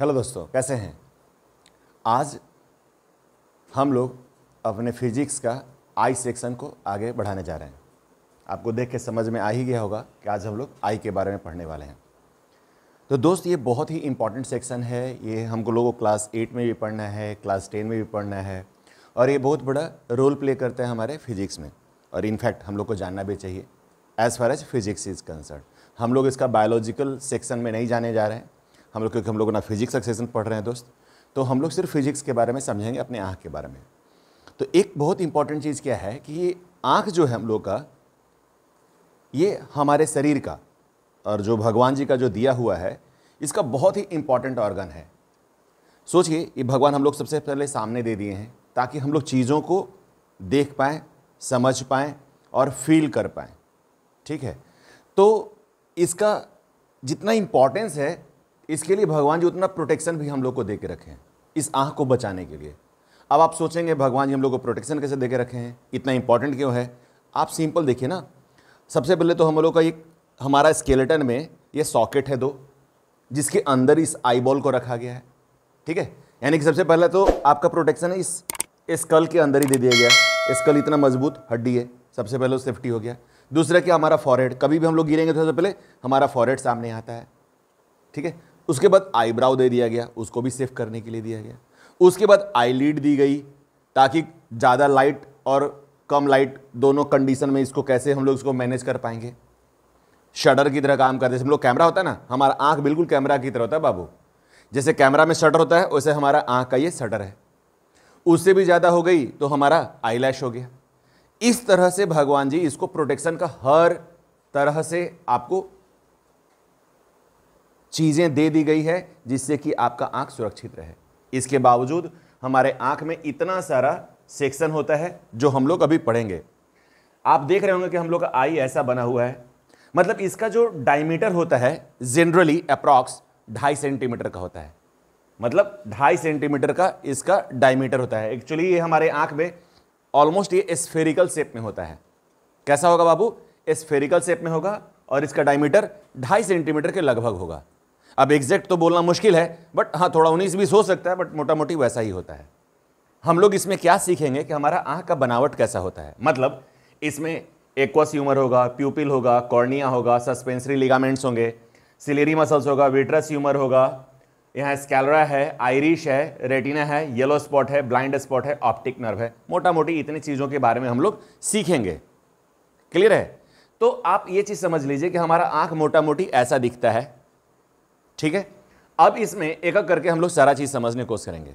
Hello दोस्तों कैसे हैं आज हम लोग अपने फिजिक्स का आई सेक्शन को आगे बढ़ाने जा रहे हैं आपको देख के समझ में आ ही गया होगा कि आज हम लोग आई के बारे में पढ़ने वाले हैं तो दोस्त ये बहुत ही इम्पॉर्टेंट सेक्शन है ये हमको लोगों को क्लास एट में भी पढ़ना है क्लास टेन में भी पढ़ना है और ये बहुत बड़ा रोल प्ले करता है हमारे फिजिक्स में और इनफैक्ट हम लोग को जानना भी चाहिए as far as physics is concern हम लोग इसका बायोलॉजिकल सेक्शन में नहीं जाने जा रहे हैं हम लोग क्योंकि हम लोग ना फिजिक्स का सेशन पढ़ रहे हैं दोस्त तो हम लोग सिर्फ फिजिक्स के बारे में समझेंगे अपने आँख के बारे में तो एक बहुत इंपॉर्टेंट चीज़ क्या है कि ये आँख जो है हम लोग का ये हमारे शरीर का और जो भगवान जी का जो दिया हुआ है इसका बहुत ही इम्पॉर्टेंट ऑर्गन है सोचिए ये भगवान हम लोग सबसे पहले सामने दे दिए हैं ताकि हम लोग चीज़ों को देख पाएँ समझ पाएँ और फील कर पाए ठीक है तो इसका जितना इम्पॉर्टेंस है इसके लिए भगवान जी उतना प्रोटेक्शन भी हम लोग को दे के रखे हैं इस आँख को बचाने के लिए अब आप सोचेंगे भगवान जी हम लोग को प्रोटेक्शन कैसे दे के रखे हैं इतना इंपॉर्टेंट क्यों है आप सिंपल देखिए ना सबसे पहले तो हम लोग का एक हमारा स्केलेटन में ये सॉकेट है दो जिसके अंदर इस आई बॉल को रखा गया है ठीक है यानी कि सबसे पहले तो आपका प्रोटेक्शन इस स्कल के अंदर ही दे दिया गया है स्कल इतना मजबूत हड्डी है सबसे पहले सेफ्टी तो हो गया दूसरा क्या हमारा फॉरहेड कभी भी हम लोग गिरेंगे तो सबसे पहले हमारा फॉरहेड सामने आता है ठीक है उसके बाद आईब्राउ दे दिया गया उसको भी सेफ करने के लिए दिया गया उसके बाद आई लीड दी गई ताकि ज़्यादा लाइट और कम लाइट दोनों कंडीशन में इसको कैसे हम लोग इसको मैनेज कर पाएंगे शटर की तरह काम करते हैं हम लोग कैमरा होता है ना हमारा आँख बिल्कुल कैमरा की तरह होता है बाबू जैसे कैमरा में शटर होता है वैसे हमारा आँख का ये शटर है उससे भी ज़्यादा हो गई तो हमारा आईलैश हो गया इस तरह से भगवान जी इसको प्रोटेक्शन का हर तरह से आपको चीज़ें दे दी गई है जिससे कि आपका आँख सुरक्षित रहे इसके बावजूद हमारे आँख में इतना सारा सेक्शन होता है जो हम लोग अभी पढ़ेंगे आप देख रहे होंगे कि हम लोग का आई ऐसा बना हुआ है मतलब इसका जो डायमीटर होता है जनरली अप्रॉक्स ढाई सेंटीमीटर का होता है मतलब ढाई सेंटीमीटर का इसका डायमीटर होता है एक्चुअली ये हमारे आँख में ऑलमोस्ट ये स्फेरिकल शेप में होता है कैसा होगा बाबू स्फेरिकल शेप में होगा और इसका डायमीटर ढाई सेंटीमीटर के लगभग होगा अब एग्जैक्ट तो बोलना मुश्किल है बट हाँ थोड़ा उन्नीस बीस हो सकता है बट मोटा मोटी वैसा ही होता है हम लोग इसमें क्या सीखेंगे कि हमारा आँख का बनावट कैसा होता है मतलब इसमें एक्वस ह्यूमर होगा प्यूपिल होगा कॉर्निया होगा सस्पेंसरी लिगामेंट्स होंगे सिलेरी मसल्स होगा विट्रस ह्यूमर होगा यहाँ स्कैलरा है आयरिश है रेटिना है येलो स्पॉट है ब्लाइंड स्पॉट है ऑप्टिक नर्व है मोटा मोटी इतनी चीज़ों के बारे में हम लोग सीखेंगे क्लियर है तो आप ये चीज़ समझ लीजिए कि हमारा आँख मोटा मोटी ऐसा दिखता है ठीक है अब इसमें एक एक करके हम लोग सारा चीज़ समझने की कोशिश करेंगे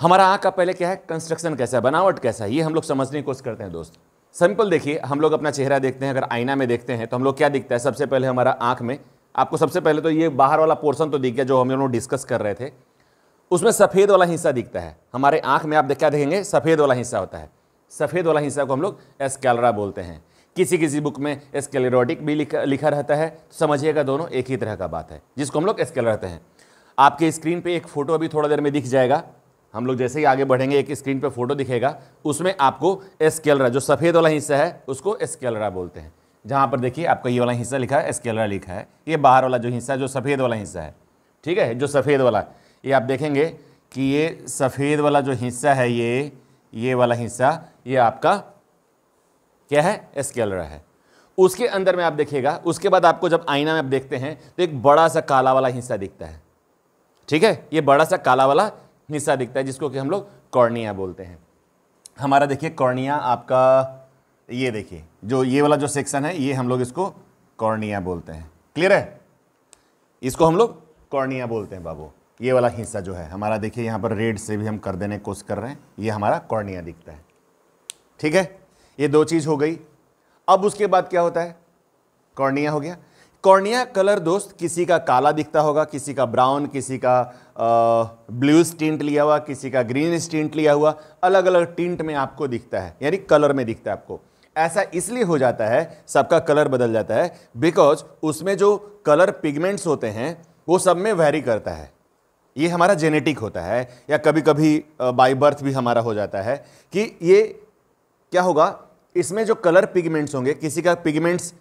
हमारा आंख का पहले क्या है कंस्ट्रक्शन कैसा है बनावट कैसा है ये हम लोग समझने की कोशिश करते हैं दोस्त सिंपल देखिए हम लोग अपना चेहरा देखते हैं अगर आईना में देखते हैं तो हम लोग क्या दिखता है सबसे पहले हमारा आंख में आपको सबसे पहले तो ये बाहर वाला पोर्सन तो दिख गया जो हम लोग डिस्कस कर रहे थे उसमें सफ़ेद वाला हिस्सा दिखता है हमारे आंख में आप क्या देखेंगे सफ़ेद वाला हिस्सा होता है सफ़ेद वाला हिस्सा को हम लोग एस्कैलरा बोलते हैं किसी किसी बुक में स्केलेरोटिक भी लिखा लिखा रहता है तो समझिएगा दोनों एक ही तरह का बात है जिसको हम लोग स्केल रहते हैं आपके स्क्रीन पे एक फ़ोटो अभी थोड़ा देर में दिख जाएगा हम लोग जैसे ही आगे बढ़ेंगे एक स्क्रीन पे फ़ोटो दिखेगा उसमें आपको एस्केलरा जो सफ़ेद वाला हिस्सा है उसको एस्केलरा बोलते हैं जहाँ पर देखिए आपका ये वाला हिस्सा लिखा है एस्केलरा लिखा है ये बाहर वाला जो हिस्सा है जो सफ़ेद वाला हिस्सा है ठीक है जो सफ़ेद वाला ये आप देखेंगे कि ये सफ़ेद वाला जो हिस्सा है ये ये वाला हिस्सा ये आपका क्या है एस्केलरा है उसके अंदर में आप देखिएगा उसके बाद आपको जब आईना में आप देखते हैं तो एक बड़ा सा काला वाला हिस्सा दिखता है ठीक है ये बड़ा सा काला वाला हिस्सा दिखता है जिसको कि हम लोग कॉर्निया बोलते हैं हमारा देखिए कॉर्निया आपका ये देखिए जो ये वाला जो सेक्शन है ये हम लोग इसको कॉर्निया बोलते हैं क्लियर है इसको हम लोग कॉर्निया बोलते हैं बाबू ये वाला हिस्सा जो है हमारा देखिए यहाँ पर रेड से भी हम कर देने की कोशिश कर रहे हैं ये हमारा कॉर्निया दिखता है ठीक है ये दो चीज़ हो गई अब उसके बाद क्या होता है कॉर्निया हो गया कॉर्निया कलर दोस्त किसी का काला दिखता होगा किसी का ब्राउन किसी का ब्लू स्टिंट लिया हुआ किसी का ग्रीन स्टिंट लिया हुआ अलग अलग टिंट में आपको दिखता है यानी कलर में दिखता है आपको ऐसा इसलिए हो जाता है सबका कलर बदल जाता है बिकॉज उसमें जो कलर पिगमेंट्स होते हैं वो सब में वेरी करता है ये हमारा जेनेटिक होता है या कभी कभी बाई बर्थ भी हमारा हो जाता है कि ये क्या होगा इसमें जो कलर पिगमेंट्स होंगे किसी का पिगमेंट्स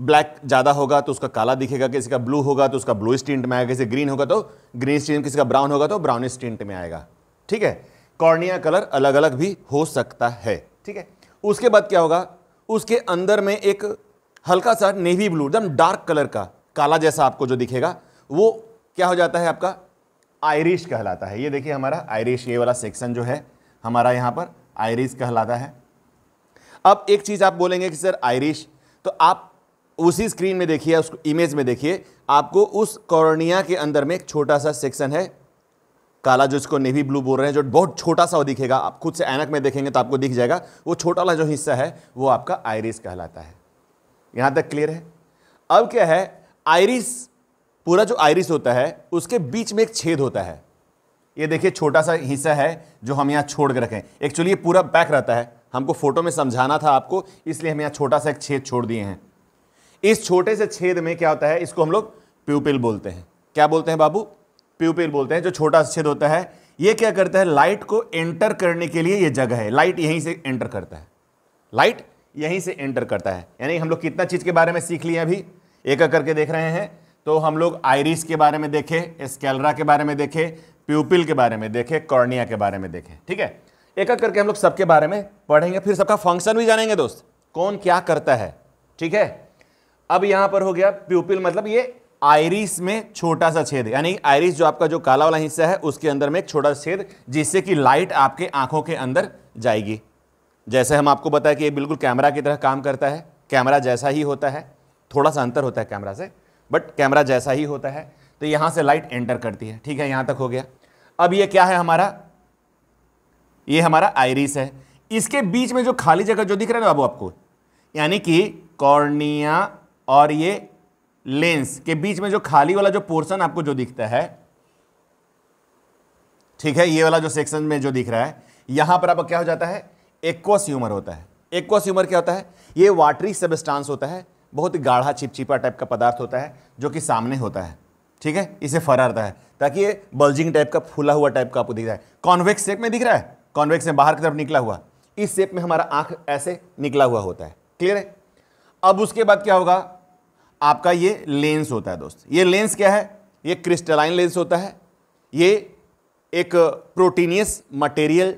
ब्लैक ज़्यादा होगा तो उसका काला दिखेगा किसी का ब्लू होगा तो उसका ब्लू स्टिंट में आएगा किसी ग्रीन होगा तो ग्रीन स्टिंट किसी का ब्राउन होगा तो ब्राउन स्टिंट में आएगा ठीक है कॉर्निया कलर अलग अलग भी हो सकता है ठीक है उसके बाद क्या होगा उसके अंदर में एक हल्का सा नेवी ब्लू एकदम डार्क कलर का काला जैसा आपको जो दिखेगा वो क्या हो जाता है आपका आयरिश कहलाता है ये देखिए हमारा आयरिश ये वाला सेक्शन जो है हमारा यहाँ पर आयरिश कहलाता है अब एक चीज़ आप बोलेंगे कि सर आयरिश तो आप उसी स्क्रीन में देखिए उस इमेज में देखिए आपको उस कॉर्निया के अंदर में एक छोटा सा सेक्शन है काला जो इसको नेवी ब्लू बोल रहे हैं जो बहुत छोटा सा वो दिखेगा आप खुद से ऐनक में देखेंगे तो आपको दिख जाएगा वो छोटा वाला जो हिस्सा है वो आपका आयरिस कहलाता है यहाँ तक क्लियर है अब क्या है आयरिस पूरा जो आयरिस होता है उसके बीच में एक छेद होता है ये देखिए छोटा सा हिस्सा है जो हम यहाँ छोड़ कर रखें एक्चुअली ये पूरा पैक रहता है हमको फोटो में समझाना था आपको इसलिए हम यहाँ छोटा सा एक छेद छोड़ दिए हैं इस छोटे से छेद में क्या होता है इसको हम लोग प्यूपिल बोलते हैं क्या बोलते हैं बाबू प्यूपिल बोलते हैं जो छोटा सा छेद होता है ये क्या करता है लाइट को एंटर करने के लिए ये जगह है लाइट यहीं से एंटर करता है लाइट यहीं से एंटर करता है यानी हम लोग कितना चीज़ के बारे में सीख लिए अभी एक एक करके देख रहे हैं तो हम लोग आयरिस के बारे में देखें स्कैलरा के बारे में देखें प्यूपिल के बारे में देखें कॉर्निया के बारे में देखें ठीक है एक एक करके हम लोग सबके बारे में पढ़ेंगे फिर सबका फंक्शन भी जानेंगे दोस्त कौन क्या करता है ठीक है अब यहाँ पर हो गया प्यूपिल मतलब ये आयरिस में छोटा सा छेद यानी आयरिस जो आपका जो काला वाला हिस्सा है उसके अंदर में एक छोटा सा छेद जिससे कि लाइट आपके आंखों के अंदर जाएगी जैसे हम आपको बताया कि ये बिल्कुल कैमरा की तरह काम करता है कैमरा जैसा ही होता है थोड़ा सा अंतर होता है कैमरा से बट कैमरा जैसा ही होता है तो यहाँ से लाइट एंटर करती है ठीक है यहाँ तक हो गया अब ये क्या है हमारा ये हमारा आयरिस है इसके बीच में जो खाली जगह जो दिख रहा है ना बाबू आपको यानी कि कॉर्निया और ये लेंस के बीच में जो खाली वाला जो पोर्शन आपको जो दिखता है ठीक है ये वाला जो सेक्शन में जो दिख रहा है यहां पर आपको क्या हो जाता है एक्वास्यूमर होता है एक्वास्यूमर क्या होता है ये वाटरी सबस्टांस होता है बहुत ही गाढ़ा छिपछिपा टाइप का पदार्थ होता है जो कि सामने होता है ठीक है इसे फरारता है ताकि ये बल्जिंग टाइप का फूला हुआ टाइप का आपको दिख रहा है कॉन्वेक्स शेप में दिख रहा है कॉन्वेक्स में बाहर की तरफ निकला हुआ इस शेप में हमारा आंख ऐसे निकला हुआ होता है क्लियर है अब उसके बाद क्या होगा आपका ये लेंस होता है दोस्त ये लेंस क्या है ये क्रिस्टलाइन लेंस होता है ये एक प्रोटीनियस मटेरियल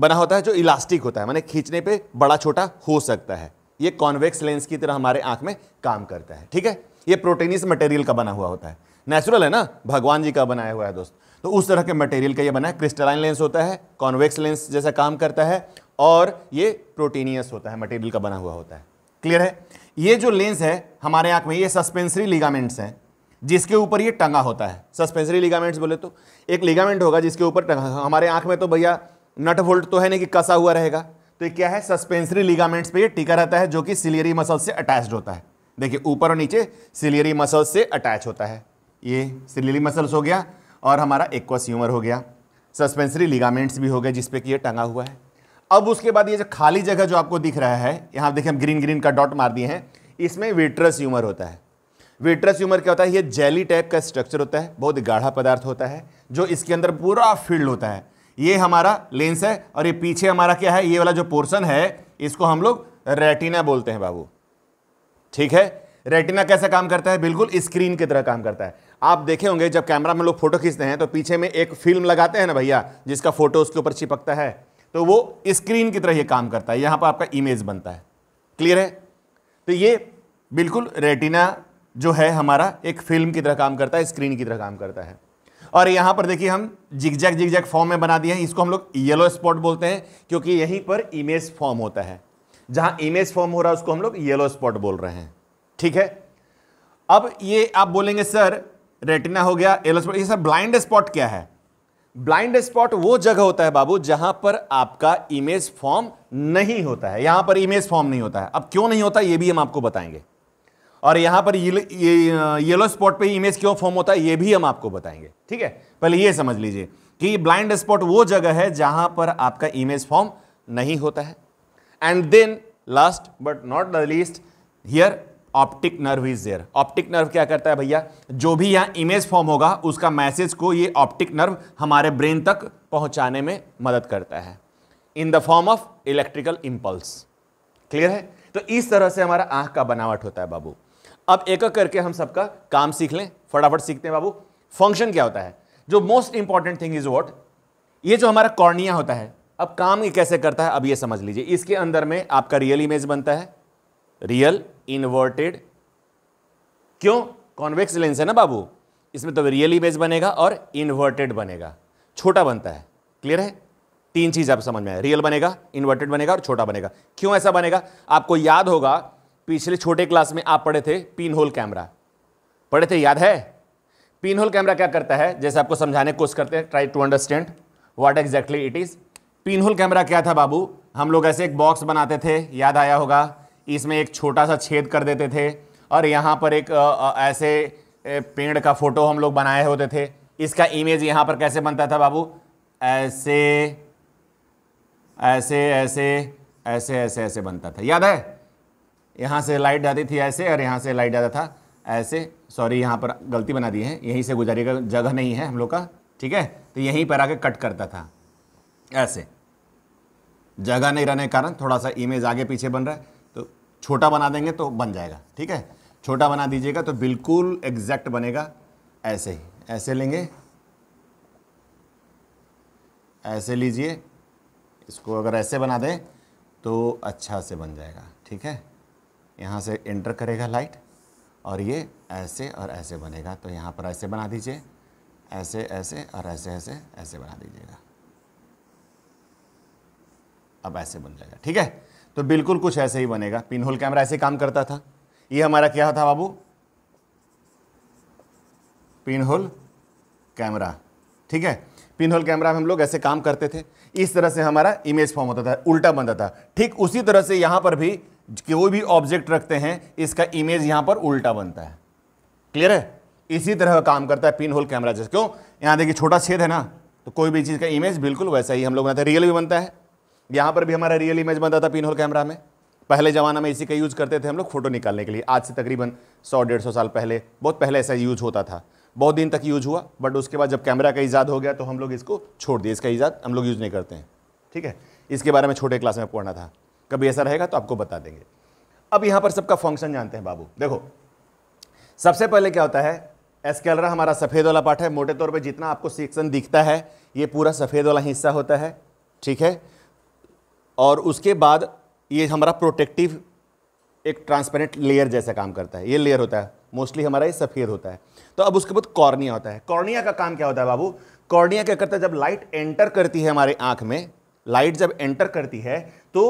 बना होता है जो इलास्टिक होता है माने खींचने पे बड़ा छोटा हो सकता है ये कॉन्वेक्स लेंस की तरह हमारे आंख में काम करता है ठीक है ये प्रोटीनियस मटेरियल का बना हुआ होता है नेचुरल है ना भगवान जी का बनाया हुआ है दोस्त तो उस तरह के मटेरियल का ये बना है क्रिस्टलाइन लेंस होता है कॉन्वेक्स लेंस जैसा काम करता है और ये प्रोटीनियस होता है मटेरियल का बना हुआ होता है क्लियर है ये जो लेंस है हमारे आँख में ये सस्पेंसरी लिगामेंट्स हैं जिसके ऊपर ये टंगा होता है सस्पेंसरी लिगामेंट्स बोले तो एक लिगामेंट होगा जिसके ऊपर टंगा हमारे आँख में तो भैया नट वोल्ट तो है नहीं कि कसा हुआ रहेगा तो ये क्या है सस्पेंसरी लिगामेंट्स पे ये टिका रहता है जो कि सिलियरी मसल से अटैच होता है देखिए ऊपर और नीचे सिलियरी मसल से अटैच होता है ये सिलियरी मसल्स हो गया और हमारा एक्वस ह्यूमर हो गया सस्पेंसरी लिगामेंट्स भी हो गए जिसपे कि ये टंगा हुआ है अब उसके बाद ये जो खाली जगह जो आपको दिख रहा है यहाँ देखिए हम ग्रीन ग्रीन का डॉट मार दिए हैं इसमें वेट्रस ह्यूमर होता है वेट्रस ह्यूमर क्या होता है ये जेली टाइप का स्ट्रक्चर होता है बहुत गाढ़ा पदार्थ होता है जो इसके अंदर पूरा फील्ड होता है ये हमारा लेंस है और ये पीछे हमारा क्या है ये वाला जो पोर्सन है इसको हम लोग रेटिना बोलते हैं बाबू ठीक है रेटिना कैसे काम करता है बिल्कुल स्क्रीन की तरह काम करता है आप देखे होंगे जब कैमरा में लोग फोटो खींचते हैं तो पीछे में एक फिल्म लगाते हैं ना भैया जिसका फोटो उसके ऊपर चिपकता है तो वो स्क्रीन की तरह ये काम करता है यहाँ पर आपका इमेज बनता है क्लियर है तो ये बिल्कुल रेटिना जो है हमारा एक फिल्म की तरह काम करता है स्क्रीन की तरह काम करता है और यहाँ पर देखिए हम जिगजैक जिगजैक फॉर्म में बना दिए हैं इसको हम लोग येलो स्पॉट बोलते हैं क्योंकि यहीं पर इमेज फॉर्म होता है जहाँ इमेज फॉर्म हो रहा है उसको हम लोग येलो स्पॉट बोल रहे हैं ठीक है अब ये आप बोलेंगे सर रेटिना हो गया एलो स्पॉट ये सर ब्लाइंड स्पॉट क्या है ब्लाइंड स्पॉट वो जगह होता है बाबू जहां पर आपका इमेज फॉर्म नहीं होता है यहां पर इमेज फॉर्म नहीं होता है अब क्यों नहीं होता ये भी हम आपको बताएंगे और यहां पर येलो स्पॉट पे इमेज क्यों फॉर्म होता है ये भी हम आपको बताएंगे ठीक है पहले ये समझ लीजिए कि ब्लाइंड स्पॉट वो जगह है जहां पर आपका इमेज फॉर्म नहीं होता है and then last but not the least here optic nerve is there optic nerve क्या करता है भैया जो भी यहाँ इमेज फॉर्म होगा उसका मैसेज को ये ऑप्टिक नर्व हमारे ब्रेन तक पहुँचाने में मदद करता है in the form of electrical impulse clear है तो इस तरह से हमारा आंख का बनावट होता है बाबू अब एक एक करके हम सबका काम सीख लें फटाफट सीखते हैं बाबू फंक्शन क्या होता है जो most important thing is what ये जो हमारा कॉर्निया होता है अब काम ये कैसे करता है अब ये समझ लीजिए इसके अंदर में आपका रियल इमेज बनता है रियल इन्वर्टेड क्यों कॉन्वेक्स लेंस है ना बाबू इसमें तो रियल इमेज बनेगा और इन्वर्टेड बनेगा छोटा बनता है क्लियर है तीन चीज आप समझ में आए रियल बनेगा इन्वर्टेड बनेगा और छोटा बनेगा क्यों ऐसा बनेगा आपको याद होगा पिछले छोटे क्लास में आप पढ़े थे पिन होल कैमरा पढ़े थे याद है पिन होल कैमरा क्या करता है जैसे आपको समझाने की कोशिश करते हैं try to understand what exactly it is pinhole camera क्या था बाबू हम लोग ऐसे एक बॉक्स बनाते थे याद आया होगा इसमें एक छोटा सा छेद कर देते थे और यहाँ पर एक ऐसे पेड़ का फ़ोटो हम लोग बनाए होते थे इसका इमेज यहाँ पर कैसे बनता था बाबू ऐसे ऐसे ऐसे ऐसे ऐसे ऐसे बनता था याद है यहाँ से लाइट जाती थी ऐसे और यहाँ से लाइट जाता था ऐसे सॉरी यहाँ पर गलती बना दी है यहीं से गुजारेगा जगह नहीं है हम लोग का ठीक है तो यहीं पर आके कट करता था ऐसे जगह नहीं रहने के कारण थोड़ा सा इमेज आगे पीछे बन रहा है छोटा बना देंगे तो बन जाएगा ठीक है छोटा बना दीजिएगा तो बिल्कुल एग्जैक्ट बनेगा ऐसे ही ऐसे लेंगे ऐसे लीजिए इसको अगर ऐसे बना दें तो अच्छा से बन जाएगा ठीक है यहाँ से एंटर करेगा लाइट और ये ऐसे और ऐसे बनेगा तो यहाँ पर ऐसे बना दीजिए ऐसे ऐसे और ऐसे ऐसे ऐसे बना दीजिएगा अब ऐसे बन जाएगा ठीक है तो बिल्कुल कुछ ऐसे ही बनेगा पिन होल कैमरा ऐसे काम करता था ये हमारा क्या था बाबू पिन होल कैमरा ठीक है पिन होल कैमरा में हम लोग ऐसे काम करते थे इस तरह से हमारा इमेज फॉर्म होता था उल्टा बनता था ठीक उसी तरह से यहाँ पर भी कोई भी ऑब्जेक्ट रखते हैं इसका इमेज यहाँ पर उल्टा बनता है क्लियर है इसी तरह काम करता है पिन होल कैमरा जैसे क्यों यहाँ देखिए छोटा छेद है ना तो कोई भी चीज़ का इमेज बिल्कुल वैसा ही हम लोग बनाते हैं रियल भी बनता है यहाँ पर भी हमारा रियल इमेज बनता था पिनहोल कैमरा में पहले ज़माना में इसी का यूज़ करते थे हम लोग फ़ोटो निकालने के लिए आज से तकरीबन सौ डेढ़ सौ साल पहले बहुत पहले ऐसा यूज होता था बहुत दिन तक यूज हुआ बट उसके बाद जब कैमरा का ईजाद हो गया तो हम लोग इसको छोड़ दिए इसका ईजाद हम लोग यूज़ नहीं करते हैं ठीक है इसके बारे में छोटे क्लास में पढ़ना था कभी ऐसा रहेगा तो आपको बता देंगे अब यहाँ पर सबका फंक्शन जानते हैं बाबू देखो सबसे पहले क्या होता है एस्केलरा हमारा सफ़ेद वाला पार्ट है मोटे तौर पर जितना आपको सेक्शन दिखता है ये पूरा सफ़ेद वाला हिस्सा होता है ठीक है और उसके बाद ये हमारा प्रोटेक्टिव एक ट्रांसपेरेंट लेयर जैसा काम करता है ये लेयर होता है मोस्टली हमारा ये सफ़ेद होता है तो अब उसके बाद कॉर्निया होता है कॉर्निया का काम क्या होता है बाबू कॉर्निया क्या करता है जब लाइट एंटर करती है हमारे आँख में लाइट जब एंटर करती है तो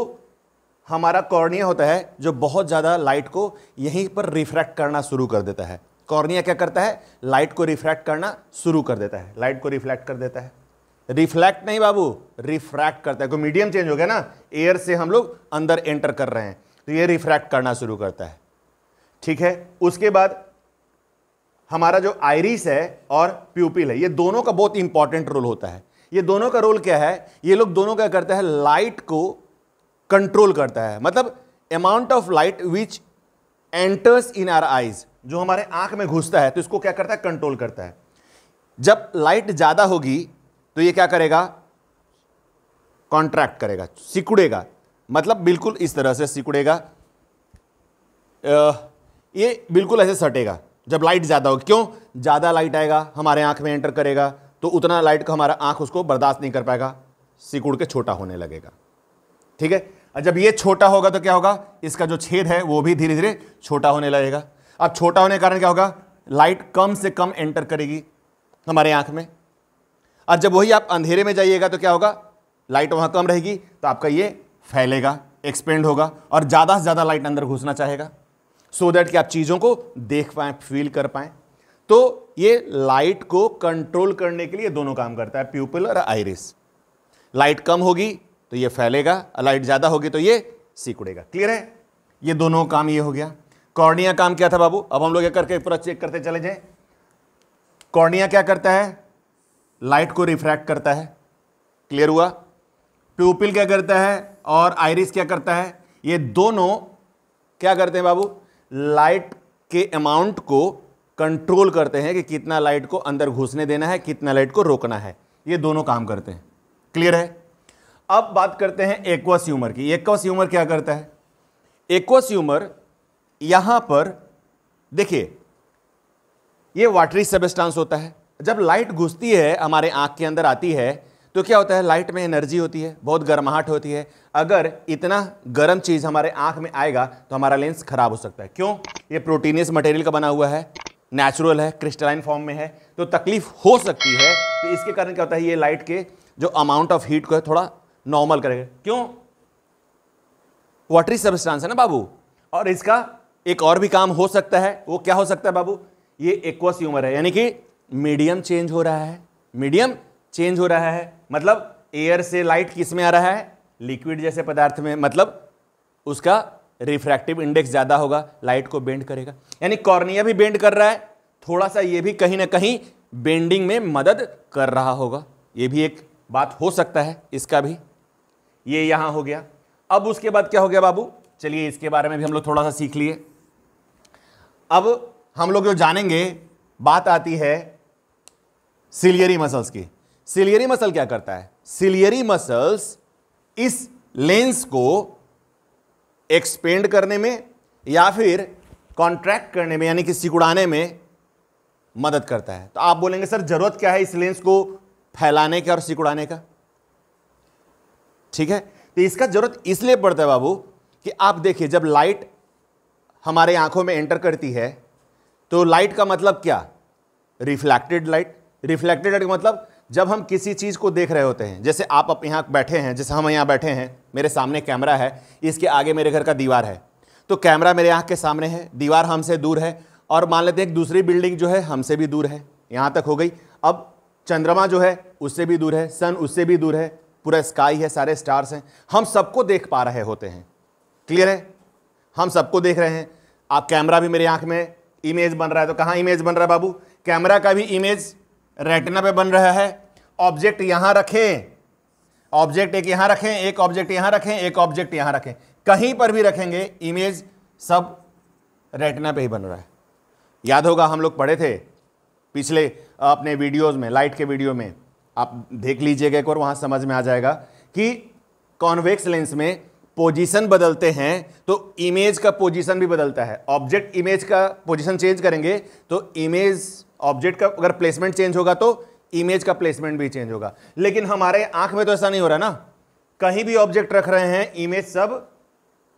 हमारा कॉर्निया होता है जो बहुत ज़्यादा लाइट को यहीं पर रिफ्रैक्ट करना शुरू कर देता है कॉर्निया क्या करता है लाइट को रिफ्रैक्ट करना शुरू कर देता है लाइट को रिफ्लेक्ट कर देता है रिफ्लैक्ट नहीं बाबू रिफ्रैक्ट करता है कोई मीडियम चेंज हो गया ना एयर से हम लोग अंदर एंटर कर रहे हैं तो ये रिफ्रैक्ट करना शुरू करता है ठीक है उसके बाद हमारा जो आयरिस है और प्यूपिल है ये दोनों का बहुत इंपॉर्टेंट रोल होता है ये दोनों का रोल क्या है ये लोग दोनों क्या करता है लाइट को कंट्रोल करता है मतलब amount of light which enters in our eyes जो हमारे आंख में घुसता है तो इसको क्या करता है कंट्रोल करता है जब लाइट ज़्यादा होगी तो ये क्या करेगा कॉन्ट्रैक्ट करेगा सिकुड़ेगा मतलब बिल्कुल इस तरह से सिकुड़ेगा ये बिल्कुल ऐसे सटेगा जब लाइट ज़्यादा हो क्यों ज़्यादा लाइट आएगा हमारे आँख में एंटर करेगा तो उतना लाइट का हमारा आँख उसको बर्दाश्त नहीं कर पाएगा सिकुड़ के छोटा होने लगेगा ठीक है जब ये छोटा होगा तो क्या होगा इसका जो छेद है वो भी धीरे धीरे छोटा होने लगेगा अब छोटा होने के कारण क्या होगा लाइट कम से कम एंटर करेगी हमारे आँख में और जब वही आप अंधेरे में जाइएगा तो क्या होगा लाइट वहाँ कम रहेगी तो आपका ये फैलेगा एक्सपेंड होगा और ज़्यादा से ज़्यादा लाइट अंदर घुसना चाहेगा सो so दैट कि आप चीज़ों को देख पाएँ फील कर पाएँ तो ये लाइट को कंट्रोल करने के लिए दोनों काम करता है प्यूपल और आइरिस लाइट कम होगी तो ये फैलेगा और लाइट ज़्यादा होगी तो ये सिकुड़ेगा क्लियर है ये दोनों काम ये हो गया कॉर्निया काम क्या था बाबू अब हम लोग ये करके पूरा चेक करते चले जाएं कॉर्निया क्या करता है लाइट को रिफ्रैक्ट करता है क्लियर हुआ प्यूपिल क्या करता है और आयरिस क्या करता है ये दोनों क्या करते हैं बाबू लाइट के अमाउंट को कंट्रोल करते हैं कि कितना लाइट को अंदर घुसने देना है कितना लाइट को रोकना है ये दोनों काम करते हैं क्लियर है अब बात करते हैं एक्वस ह्यूमर की एक्वस ह्यूमर क्या करता है एक्वस ह्यूमर यहां पर देखिए ये वाटरी सबस्टांस होता है जब लाइट घुसती है हमारे आँख के अंदर आती है तो क्या होता है लाइट में एनर्जी होती है बहुत गर्माहट होती है अगर इतना गर्म चीज़ हमारे आँख में आएगा तो हमारा लेंस खराब हो सकता है क्यों ये प्रोटीनियस मटेरियल का बना हुआ है नेचुरल है क्रिस्टलाइन फॉर्म में है तो तकलीफ हो सकती है तो इसके कारण क्या होता है ये लाइट के जो अमाउंट ऑफ हीट को है थोड़ा नॉर्मल करेगा क्यों वाटरी सबस्टांस है ना बाबू और इसका एक और भी काम हो सकता है वो क्या हो सकता है बाबू ये एक्वस ह्यूमर है यानी कि मीडियम चेंज हो रहा है मीडियम चेंज हो रहा है मतलब एयर से लाइट किस में आ रहा है लिक्विड जैसे पदार्थ में मतलब उसका रिफ्रैक्टिव इंडेक्स ज़्यादा होगा लाइट को बेंड करेगा यानी कॉर्निया भी बेंड कर रहा है थोड़ा सा ये भी कहीं ना कहीं बेंडिंग में मदद कर रहा होगा ये भी एक बात हो सकता है इसका भी ये यहाँ हो गया अब उसके बाद क्या हो गया बाबू चलिए इसके बारे में भी हम लोग थोड़ा सा सीख लिए अब हम लोग जो जानेंगे बात आती है सिलियरी मसल्स की सिलियरी मसल क्या करता है सिलियरी मसल्स इस लेंस को एक्सपेंड करने में या फिर कॉन्ट्रैक्ट करने में यानी कि सिकुड़ाने में मदद करता है तो आप बोलेंगे सर जरूरत क्या है इस लेंस को फैलाने का और सिकुड़ाने का ठीक है तो इसका जरूरत इसलिए पड़ता है बाबू कि आप देखिए जब लाइट हमारे आंखों में एंटर करती है तो लाइट का मतलब क्या रिफ्लैक्टेड लाइट रिफ्लेक्टेड का मतलब जब हम किसी चीज़ को देख रहे होते हैं जैसे आप अब यहाँ बैठे हैं जैसे हम यहाँ बैठे हैं मेरे सामने कैमरा है इसके आगे मेरे घर का दीवार है तो कैमरा मेरे आँख के सामने है दीवार हमसे दूर है और मान लेते हैं एक दूसरी बिल्डिंग जो है हमसे भी दूर है यहाँ तक हो गई अब चंद्रमा जो है उससे भी दूर है सन उससे भी दूर है पूरा स्काई है सारे स्टार्स हैं हम सबको देख पा रहे होते हैं क्लियर है हम सबको देख रहे हैं आप कैमरा भी मेरे आँख में इमेज बन रहा है तो कहाँ इमेज बन रहा है बाबू कैमरा का भी इमेज रेटिना पे बन रहा है ऑब्जेक्ट यहां रखें ऑब्जेक्ट एक यहां रखें एक ऑब्जेक्ट यहां रखें एक ऑब्जेक्ट यहां रखें कहीं पर भी रखेंगे इमेज सब रेटिना पे ही बन रहा है याद होगा हम लोग पढ़े थे पिछले अपने वीडियोस में लाइट के वीडियो में आप देख लीजिएगा एक और वहां समझ में आ जाएगा कि कॉन्वेक्स लेंस में पोजीशन बदलते हैं तो इमेज का पोजीशन भी बदलता है ऑब्जेक्ट इमेज का पोजीशन चेंज करेंगे तो इमेज ऑब्जेक्ट का अगर प्लेसमेंट चेंज होगा तो इमेज का प्लेसमेंट भी चेंज होगा लेकिन हमारे आंख में तो ऐसा नहीं हो रहा ना कहीं भी ऑब्जेक्ट रख रहे हैं इमेज सब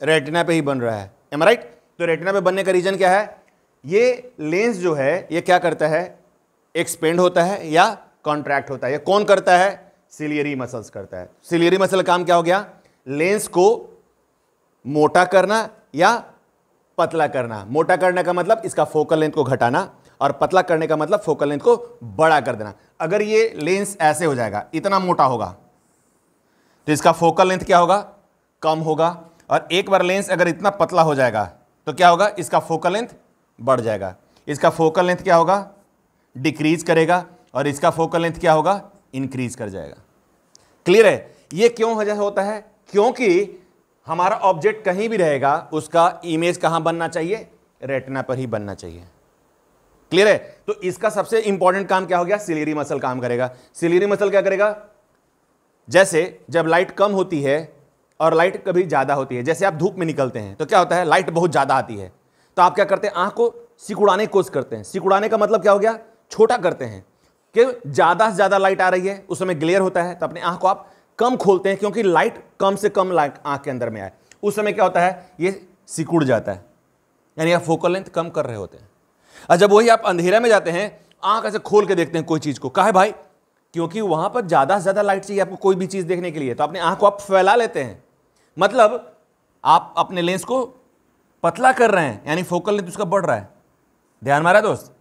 रेटिना पे ही बन रहा है एम राइट right? तो रेटिना पे बनने का रीजन क्या है ये लेंस जो है ये क्या करता है एक्सपेंड होता है या कॉन्ट्रैक्ट होता है कौन करता है सिलियरी मसल्स करता है सिलियरी मसल काम क्या हो गया लेंस को मोटा करना या पतला करना मोटा करने का मतलब इसका फोकल लेंथ को घटाना और पतला करने का मतलब फोकल लेंथ को बड़ा कर देना अगर ये लेंस ऐसे हो जाएगा इतना मोटा होगा तो इसका फोकल लेंथ क्या होगा कम होगा और एक बार लेंस अगर इतना पतला हो जाएगा तो क्या होगा इसका फोकल लेंथ बढ़ जाएगा इसका फोकल लेंथ क्या होगा डिक्रीज करेगा और इसका फोकल लेंथ क्या होगा इंक्रीज कर जाएगा क्लियर है ये क्यों होता है क्योंकि हमारा ऑब्जेक्ट कहीं भी रहेगा उसका इमेज कहाँ बनना चाहिए रेटना पर ही बनना चाहिए क्लियर है तो इसका सबसे इंपॉर्टेंट काम क्या हो गया सिलेरी मसल काम करेगा सिलेरी मसल क्या करेगा जैसे जब लाइट कम होती है और लाइट कभी ज़्यादा होती है जैसे आप धूप में निकलते हैं तो क्या होता है लाइट बहुत ज़्यादा आती है तो आप क्या करते हैं आंख को सिकुड़ाने की कोशिश करते हैं सिकुड़ाने का मतलब क्या हो गया छोटा करते हैं कि ज़्यादा से ज़्यादा लाइट आ रही है उस समय ग्लेयर होता है तो अपने आंख को आप कम खोलते हैं क्योंकि लाइट कम से कम लाइट के अंदर में आए उस समय क्या होता है ये सिकुड़ जाता है यानी आप फोकल लेंथ कम कर रहे होते हैं और जब वही आप अंधेरा में जाते हैं आंख ऐसे खोल के देखते हैं कोई चीज़ को कहा भाई क्योंकि वहां पर ज़्यादा से ज़्यादा लाइट चाहिए आपको कोई भी चीज़ देखने के लिए तो अपने आंख को आप फैला लेते हैं मतलब आप अपने लेंस को पतला कर रहे हैं यानी फोकल लेंथ उसका बढ़ रहा है ध्यान मारा दोस्त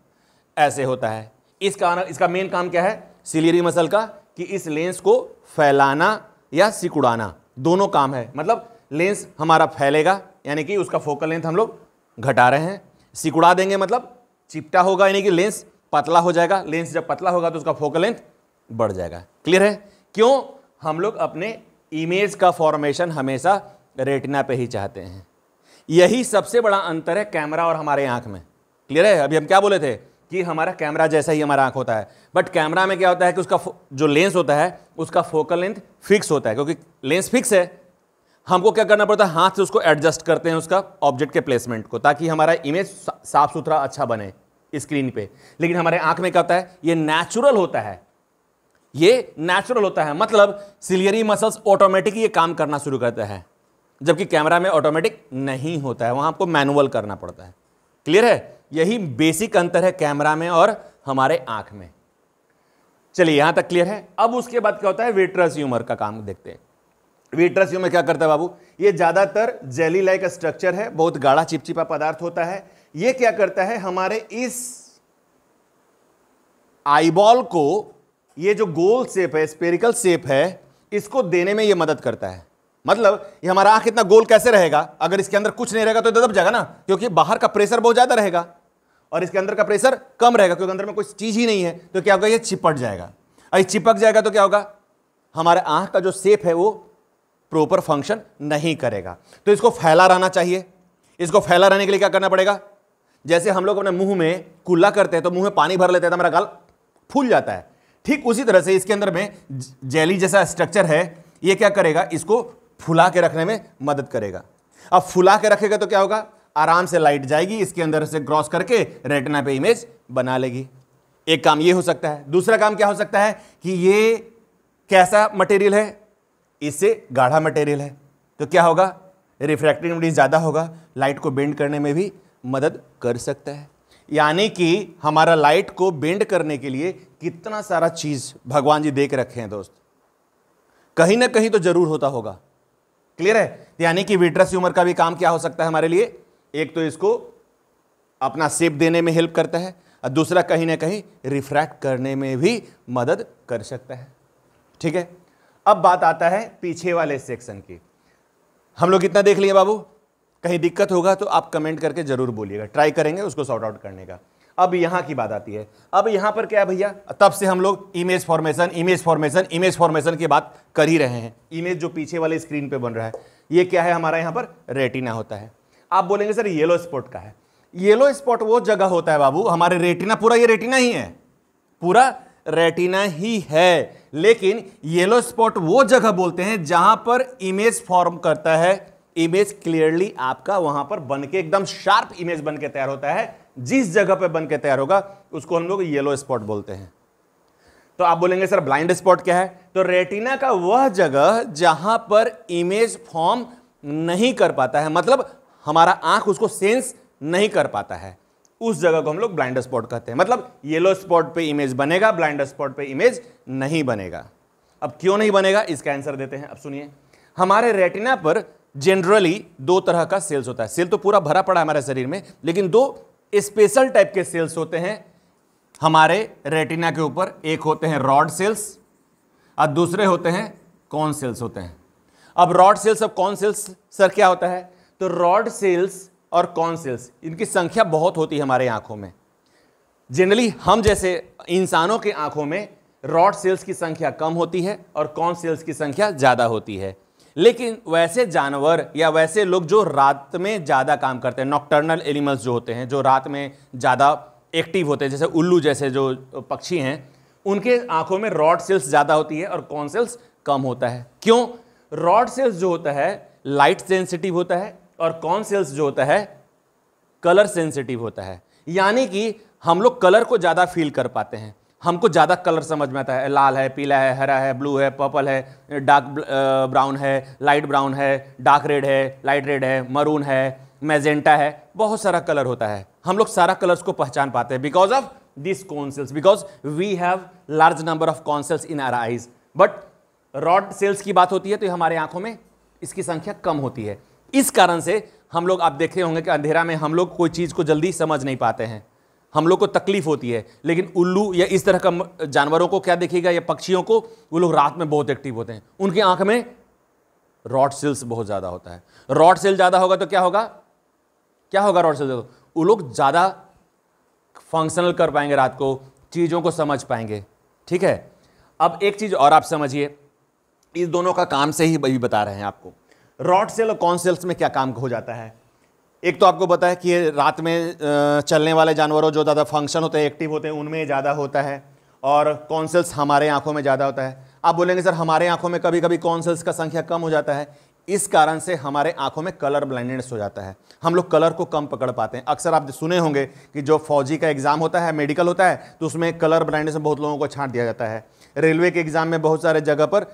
ऐसे होता है इस कारण इसका मेन काम क्या है सिलियरी मसल का कि इस लेंस को फैलाना या सिकुड़ाना दोनों काम है मतलब लेंस हमारा फैलेगा यानी कि उसका फोकल लेंथ हम लोग घटा रहे हैं सिकुड़ा देंगे मतलब चिपटा होगा यानी कि लेंस पतला हो जाएगा लेंस जब पतला होगा तो उसका फोकल लेंथ बढ़ जाएगा क्लियर है क्यों हम लोग अपने इमेज का फॉर्मेशन हमेशा रेटिना पे ही चाहते हैं यही सबसे बड़ा अंतर है कैमरा और हमारे आँख में क्लियर है अभी हम क्या बोले थे कि हमारा कैमरा जैसा ही हमारा आँख होता है बट कैमरा में क्या होता है कि उसका जो लेंस होता है उसका फोकल लेंथ फिक्स होता है क्योंकि लेंस फिक्स है हमको क्या करना पड़ता है हाथ से उसको एडजस्ट करते हैं उसका ऑब्जेक्ट के प्लेसमेंट को ताकि हमारा इमेज साफ सुथरा अच्छा बने स्क्रीन पे लेकिन हमारे आंख में क्या होता है ये नेचुरल होता है ये नेचुरल होता है मतलब सिलियरी मसल्स ऑटोमेटिक ये काम करना शुरू करता है जबकि कैमरा में ऑटोमेटिक नहीं होता है वहाँ आपको मैनुअल करना पड़ता है क्लियर है यही बेसिक अंतर है कैमरा में और हमारे आंख में चलिए यहां तक क्लियर है अब उसके बाद क्या होता है वेट्रस ह्यूमर का काम देखते हैं विट्रसियो में क्या करता है बाबू ये ज़्यादातर जेली लाइक स्ट्रक्चर है बहुत गाढ़ा चिपचिपा पदार्थ होता है ये क्या करता है हमारे इस आईबॉल को ये जो गोल सेप है स्पेरिकल सेप है इसको देने में ये मदद करता है मतलब ये हमारा आँख इतना गोल कैसे रहेगा अगर इसके अंदर कुछ नहीं रहेगा तो दब जाएगा ना क्योंकि बाहर का प्रेशर बहुत ज़्यादा रहेगा और इसके अंदर का प्रेशर कम रहेगा क्योंकि अंदर में कोई चीज़ ही नहीं है तो क्या होगा ये चिपट जाएगा और चिपक जाएगा तो क्या होगा हमारे आँख का जो सेप है वो प्रॉपर फंक्शन नहीं करेगा तो इसको फैला रहना चाहिए इसको फैला रहने के लिए क्या करना पड़ेगा जैसे हम लोग अपने मुंह में कुल्ला करते हैं तो मुंह में पानी भर लेते हैं तो हमारा गाल फूल जाता है ठीक उसी तरह से इसके अंदर में जेली जैसा स्ट्रक्चर है ये क्या करेगा इसको फुला के रखने में मदद करेगा अब फुला के रखेगा तो क्या होगा आराम से लाइट जाएगी इसके अंदर से क्रॉस करके रेटना पे इमेज बना लेगी एक काम ये हो सकता है दूसरा काम क्या हो सकता है कि ये कैसा मटेरियल है इससे गाढ़ा मटेरियल है तो क्या होगा रिफ्रैक्टिविटी ज़्यादा होगा लाइट को बेंड करने में भी मदद कर सकता है यानी कि हमारा लाइट को बेंड करने के लिए कितना सारा चीज़ भगवान जी देख रखे हैं दोस्त कहीं ना कहीं तो ज़रूर होता होगा क्लियर है यानी कि विट्रस ह्यूमर का भी काम क्या हो सकता है हमारे लिए एक तो इसको अपना सेप देने में हेल्प करता है और दूसरा कहीं ना कहीं रिफ्रैक्ट करने में भी मदद कर सकता है ठीक है अब बात आता है पीछे वाले सेक्शन की हम लोग इतना देख लिए बाबू कहीं दिक्कत होगा तो आप कमेंट करके जरूर बोलिएगा ट्राई करेंगे उसको सॉर्ट आउट करने का अब यहां की बात आती है अब यहां पर क्या भैया तब से हम लोग image formation image formation image formation की बात कर ही रहे हैं इमेज जो पीछे वाले स्क्रीन पे बन रहा है ये क्या है हमारा यहां पर रेटिना होता है आप बोलेंगे सर येलो स्पॉट का है येलो स्पॉट वो जगह होता है बाबू हमारे रेटिना पूरा ये रेटिना ही है पूरा रेटिना ही है लेकिन येलो स्पॉट वो जगह बोलते हैं जहां पर इमेज फॉर्म करता है इमेज क्लियरली आपका वहां पर बन के एकदम शार्प इमेज बन के तैयार होता है जिस जगह पर बन के तैयार होगा उसको हम लोग येलो स्पॉट बोलते हैं तो आप बोलेंगे सर ब्लाइंड स्पॉट क्या है तो रेटिना का वह जगह जहां पर इमेज फॉर्म नहीं कर पाता है मतलब हमारा आंख उसको सेंस नहीं कर पाता है उस जगह को हम लोग ब्लाइंड स्पॉट कहते हैं मतलब येलो स्पॉट पे इमेज बनेगा ब्लाइंड स्पॉट पे इमेज नहीं बनेगा अब क्यों नहीं बनेगा इसका आंसर देते हैं अब सुनिए हमारे रेटिना पर जनरली दो तरह का सेल्स होता है सेल तो पूरा भरा पड़ा है हमारे शरीर में लेकिन दो स्पेशल टाइप के सेल्स होते हैं हमारे रेटिना के ऊपर एक होते हैं रॉड सेल्स और दूसरे होते हैं कौन सेल्स होते हैं अब रॉड सेल्स अब कौन सेल्स सर क्या होता है तो रॉड सेल्स और कौंसिल्स इनकी संख्या बहुत होती है हमारे आंखों में जनरली हम जैसे इंसानों के आंखों में रॉड सेल्स की संख्या कम होती है और कौन सेल्स की संख्या ज़्यादा होती है लेकिन वैसे जानवर या वैसे लोग जो रात में ज़्यादा काम करते हैं नॉक्टर्नल एनिमल्स जो होते हैं जो रात में ज़्यादा एक्टिव होते हैं जैसे उल्लू जैसे जो पक्षी हैं उनके आंखों में रॉड सेल्स ज़्यादा होती है और कौन सेल्स कम होता है क्यों रॉड सेल्स जो होता है लाइट सेंसिटिव होता है और कौन सेल्स जो होता है कलर सेंसिटिव होता है यानी कि हम लोग कलर को ज़्यादा फील कर पाते हैं हमको ज़्यादा कलर समझ में आता है लाल है पीला है हरा है ब्लू है पर्पल है डार्क ब्राउन है लाइट ब्राउन है डार्क रेड है लाइट रेड है मरून है मैजेंटा है बहुत सारा कलर होता है हम लोग सारा कलर्स को पहचान पाते हैं because of this cone cells because we have large number of cone cells in our eyes but rod cells की बात होती है तो हमारे आंखों में इसकी संख्या कम होती है इस कारण से हम लोग आप देख रहे होंगे कि अंधेरा में हम लोग कोई चीज़ को जल्दी समझ नहीं पाते हैं हम लोग को तकलीफ होती है लेकिन उल्लू या इस तरह का जानवरों को क्या देखिएगा या पक्षियों को वो लोग रात में बहुत एक्टिव होते हैं उनकी आंख में रॉड सेल्स बहुत ज़्यादा होता है रॉड सेल ज़्यादा होगा तो क्या होगा क्या होगा रॉड सेल वो लोग ज़्यादा फंक्शनल कर पाएंगे रात को चीज़ों को समझ पाएंगे ठीक है अब एक चीज़ और आप समझिए इस दोनों का काम से ही बता रहे हैं आपको रॉड सेल और कॉन सेल्स में क्या काम हो जाता है एक तो आपको पता है कि रात में चलने वाले जानवरों जो ज़्यादा फंक्शन होते हैं एक्टिव होते हैं उनमें ज़्यादा होता है और कॉन सेल्स हमारे आँखों में ज़्यादा होता है आप बोलेंगे सर हमारे आँखों में कभी कभी कॉन सेल्स का संख्या कम हो जाता है इस कारण से हमारे आंखों में कलर ब्लाइंडनेस हो जाता है हम लोग कलर को कम पकड़ पाते हैं अक्सर आप सुने होंगे कि जो फौजी का एग्ज़ाम होता है मेडिकल होता है तो उसमें कलर ब्लाइंडनेस में बहुत लोगों को छांट दिया जाता है रेलवे के एग्ज़ाम में बहुत सारे जगह पर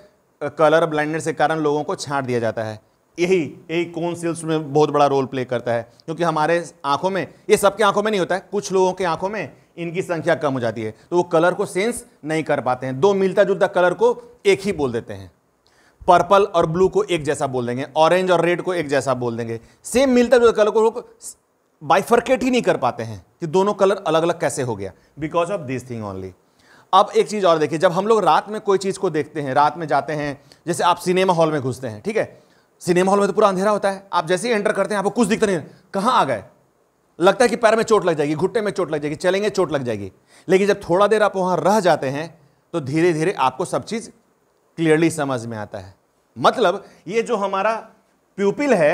कलर ब्लाइंडनेस के कारण लोगों को छांट दिया जाता है यही यही कौन सेल्स में बहुत बड़ा रोल प्ले करता है क्योंकि हमारे आंखों में ये सबके आंखों में नहीं होता है कुछ लोगों के आंखों में इनकी संख्या कम हो जाती है तो वो कलर को सेंस नहीं कर पाते हैं दो मिलता जुलता कलर को एक ही बोल देते हैं पर्पल और ब्लू को एक जैसा बोल देंगे ऑरेंज और रेड को एक जैसा बोल देंगे सेम मिलता जुलता कलर को लोग बाइफर्केट ही नहीं कर पाते हैं कि दोनों कलर अलग अलग कैसे हो गया because of this thing only अब एक चीज़ और देखिए जब हम लोग रात में कोई चीज़ को देखते हैं रात में जाते हैं जैसे आप सिनेमा हॉल में घुसते हैं ठीक है सिनेमा हॉल में तो पूरा अंधेरा होता है आप जैसे ही एंटर करते हैं आपको कुछ दिखता नहीं कहाँ आ गए लगता है कि पैर में चोट लग जाएगी घुट्टे में चोट लग जाएगी चलेंगे चोट लग जाएगी लेकिन जब थोड़ा देर आप वहाँ रह जाते हैं तो धीरे धीरे आपको सब चीज़ क्लियरली समझ में आता है मतलब ये जो हमारा प्यूपिल है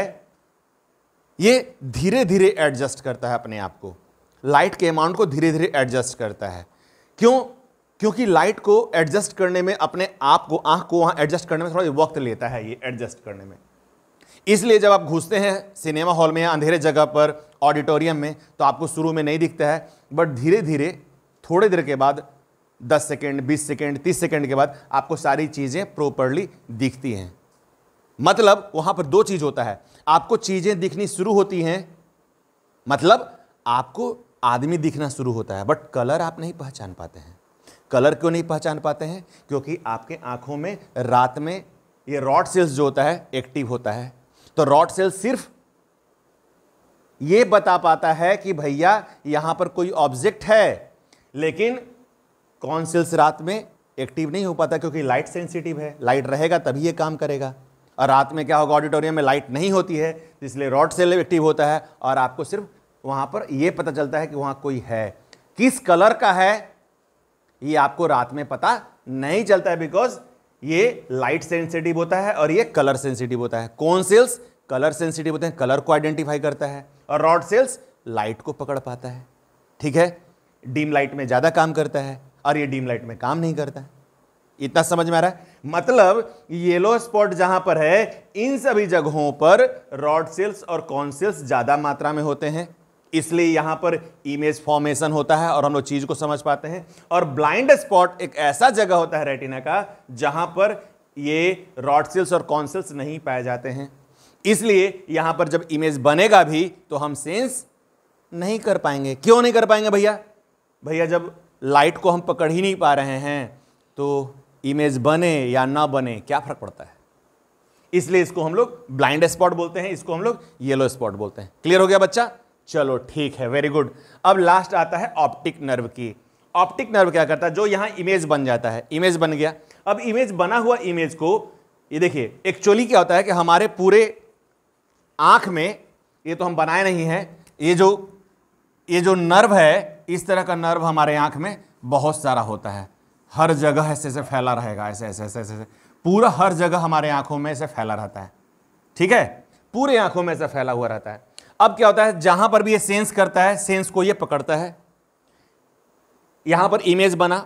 ये धीरे धीरे एडजस्ट करता है अपने आप को लाइट के अमाउंट को धीरे धीरे एडजस्ट करता है क्यों क्योंकि लाइट को एडजस्ट करने में अपने आप को आंख को वहाँ एडजस्ट करने में थोड़ा वक्त लेता है ये एडजस्ट करने में इसलिए जब आप घुसते हैं सिनेमा हॉल में या अंधेरे जगह पर ऑडिटोरियम में तो आपको शुरू में नहीं दिखता है बट धीरे धीरे थोड़े देर के बाद 10 सेकेंड 20 सेकेंड 30 सेकेंड के बाद आपको सारी चीज़ें प्रॉपरली दिखती हैं मतलब वहाँ पर दो चीज़ होता है आपको चीज़ें दिखनी शुरू होती हैं मतलब आपको आदमी दिखना शुरू होता है बट कलर आप नहीं पहचान पाते हैं कलर क्यों नहीं पहचान पाते हैं क्योंकि आपके आंखों में रात में ये रॉड सेल्स जो होता है एक्टिव होता है तो रॉड सेल सिर्फ यह बता पाता है कि भैया यहां पर कोई ऑब्जेक्ट है लेकिन कौन सेल्स रात में एक्टिव नहीं हो पाता क्योंकि लाइट सेंसिटिव है लाइट रहेगा तभी यह काम करेगा और रात में क्या होगा ऑडिटोरियम में लाइट नहीं होती है इसलिए रॉड सेल एक्टिव होता है और आपको सिर्फ वहां पर यह पता चलता है कि वहां कोई है किस कलर का है ये आपको रात में पता नहीं चलता है बिकॉज ये लाइट सेंसिटिव होता है और ये कलर सेंसिटिव होता है कौन सेल्स कलर सेंसिटिव होते हैं कलर को आइडेंटिफाई करता है और रॉड सेल्स लाइट को पकड़ पाता है ठीक है डीम लाइट में ज़्यादा काम करता है और ये डीम लाइट में काम नहीं करता है इतना समझ में आ रहा है मतलब येलो स्पॉट जहां पर है इन सभी जगहों पर रॉड सेल्स और कॉन सेल्स ज़्यादा मात्रा में होते हैं इसलिए यहां पर इमेज फॉर्मेशन होता है और हम लोग चीज़ को समझ पाते हैं और ब्लाइंड स्पॉट एक ऐसा जगह होता है रेटिना का जहां पर ये रॉड सेल्स और कॉन्सेल्स नहीं पाए जाते हैं इसलिए यहां पर जब इमेज बनेगा भी तो हम सेंस नहीं कर पाएंगे क्यों नहीं कर पाएंगे भैया भैया जब लाइट को हम पकड़ ही नहीं पा रहे हैं तो इमेज बने या ना बने क्या फ़र्क पड़ता है इसलिए इसको हम लोग ब्लाइंड स्पॉट बोलते हैं इसको हम लोग येलो स्पॉट बोलते हैं क्लियर हो गया बच्चा चलो ठीक है वेरी गुड अब लास्ट आता है ऑप्टिक नर्व की ऑप्टिक नर्व क्या करता है जो यहाँ इमेज बन जाता है इमेज बन गया अब इमेज बना हुआ इमेज को ये देखिए एक्चुअली क्या होता है कि हमारे पूरे आँख में ये तो हम बनाए नहीं हैं ये जो ये जो नर्व है इस तरह का नर्व हमारे आँख में बहुत सारा होता है हर जगह ऐसे ऐसे फैला रहेगा ऐसे ऐसे ऐसे ऐसे पूरा हर जगह हमारे आँखों में ऐसे फैला रहता है ठीक है पूरे आँखों में ऐसा फैला हुआ रहता है अब क्या होता है जहां पर भी ये सेंस करता है सेंस को ये पकड़ता है यहां पर इमेज बना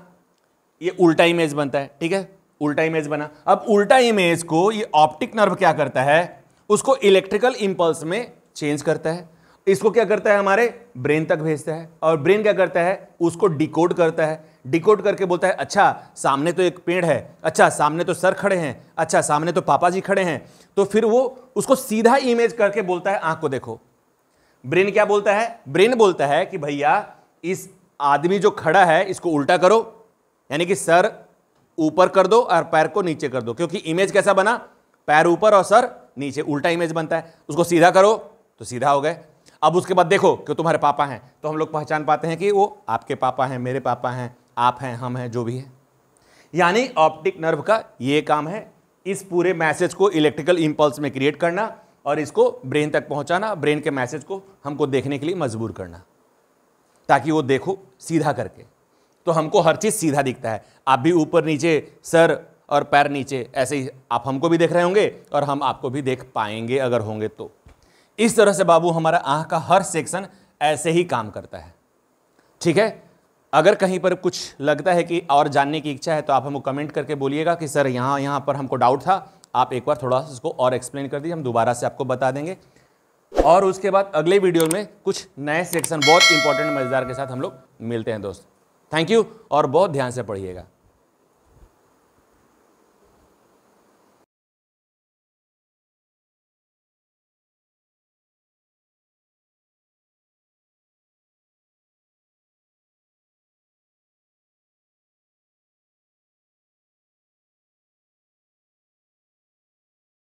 ये उल्टा इमेज बनता है ठीक है उल्टा इमेज बना अब उल्टा इमेज को ये ऑप्टिक नर्व क्या करता है उसको इलेक्ट्रिकल इंपल्स में चेंज करता है इसको क्या करता है हमारे ब्रेन तक भेजता है और ब्रेन क्या करता है उसको डिकोड करता है डिकोड करके बोलता है अच्छा सामने तो एक पेड़ है अच्छा सामने तो सर खड़े हैं अच्छा सामने तो पापा जी खड़े हैं तो फिर वो उसको सीधा इमेज करके बोलता है आंख को देखो ब्रेन क्या बोलता है ब्रेन बोलता है कि भैया इस आदमी जो खड़ा है इसको उल्टा करो यानी कि सर ऊपर कर दो और पैर को नीचे कर दो क्योंकि इमेज कैसा बना पैर ऊपर और सर नीचे उल्टा इमेज बनता है उसको सीधा करो तो सीधा हो गए अब उसके बाद देखो कि तुम्हारे पापा हैं तो हम लोग पहचान पाते हैं कि वो आपके पापा हैं मेरे पापा हैं आप हैं हम हैं जो भी है यानी ऑप्टिक नर्व का ये काम है इस पूरे मैसेज को इलेक्ट्रिकल इंपल्स में क्रिएट करना और इसको ब्रेन तक पहुंचाना ब्रेन के मैसेज को हमको देखने के लिए मजबूर करना ताकि वो देखो सीधा करके तो हमको हर चीज़ सीधा दिखता है आप भी ऊपर नीचे सर और पैर नीचे ऐसे ही आप हमको भी देख रहे होंगे और हम आपको भी देख पाएंगे अगर होंगे तो इस तरह से बाबू हमारा आँख का हर सेक्शन ऐसे ही काम करता है ठीक है अगर कहीं पर कुछ लगता है कि और जानने की इच्छा है तो आप हमको कमेंट करके बोलिएगा कि सर यहाँ यहाँ पर हमको डाउट था आप एक बार थोड़ा सा इसको और एक्सप्लेन कर दीजिए हम दोबारा से आपको बता देंगे और उसके बाद अगले वीडियो में कुछ नए सेक्शन बहुत इंपॉर्टेंट मज़ेदार के साथ हम लोग मिलते हैं दोस्त थैंक यू और बहुत ध्यान से पढ़िएगा